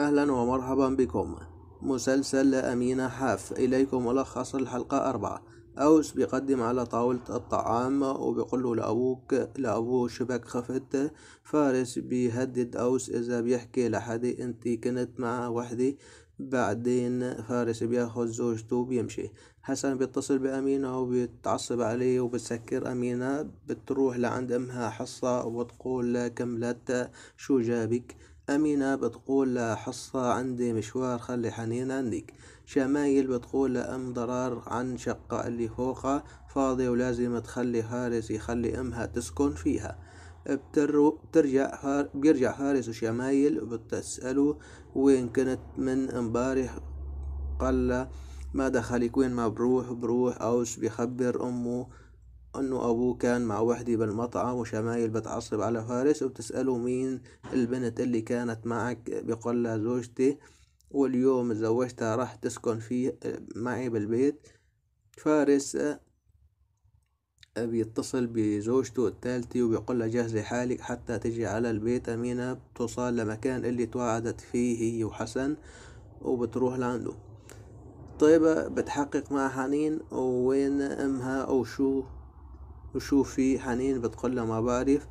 أهلا ومرحبا بكم مسلسل أمينة حاف إليكم ملخص الحلقة أربعة أوس بيقدم على طاولة الطعام وبيقول له لأبوك لأبوه شبك خفت فارس بيهدد أوس إذا بيحكي لحدي أنت كنت مع وحدي بعدين فارس بياخد زوجته وبيمشي حسن بيتصل بأمينة وبيتعصب عليه وبتسكر أمينة بتروح لعند أمها حصة وبتقول كملت شو جابك أمينة بتقول حصة عندي مشوار خلي حنين عندك شمايل بتقول لأم ضرار عن شقة اللي فوقها فاضي ولازم تخلي حارس يخلي أمها تسكن فيها بترو بترجع هار بيرجع حارس وشمايل وبتسأله وين كنت من امبارح قال ما دخلك وين ما بروح بروح أوش بيخبر أمه أنه أبوه كان مع وحدي بالمطعم وشمايل بتعصب على فارس وبتسأله مين البنت اللي كانت معك بيقولها زوجتي واليوم زوجتها راح تسكن فيه معي بالبيت فارس بيتصل بزوجته الثالثة وبيقول جهزي حالك حتى تجي على البيت أمينة بتوصل لمكان اللي توعدت فيه هي وحسن وبتروح لعنده طيبة بتحقق مع حنين وين أمها أو شو وشوف في حنين بتقوله ما بعرف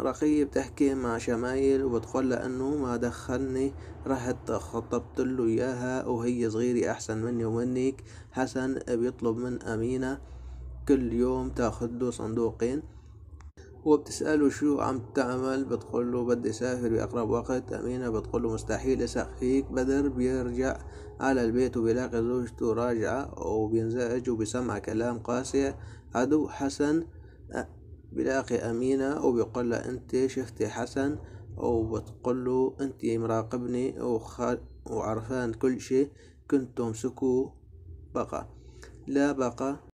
رقية بتحكي مع شمايل وبتقوله انه ما دخلني رحت خطبت له اياها وهي صغيرة احسن مني ومنك حسن بيطلب من امينة كل يوم له صندوقين وبتسأله شو عم تعمل بتقوله بدي سافر بأقرب وقت أمينة بتقوله مستحيل أثق فيك بدر بيرجع على البيت وبيلاقي زوجته راجعة وبينزعج وبيسمع كلام قاسي عدو حسن بلاقي أمينة وبيقول له أنت شفتي حسن وبتقول له أنت مراقبني وعرفان كل شي كنت تمسكوا بقى لا بقى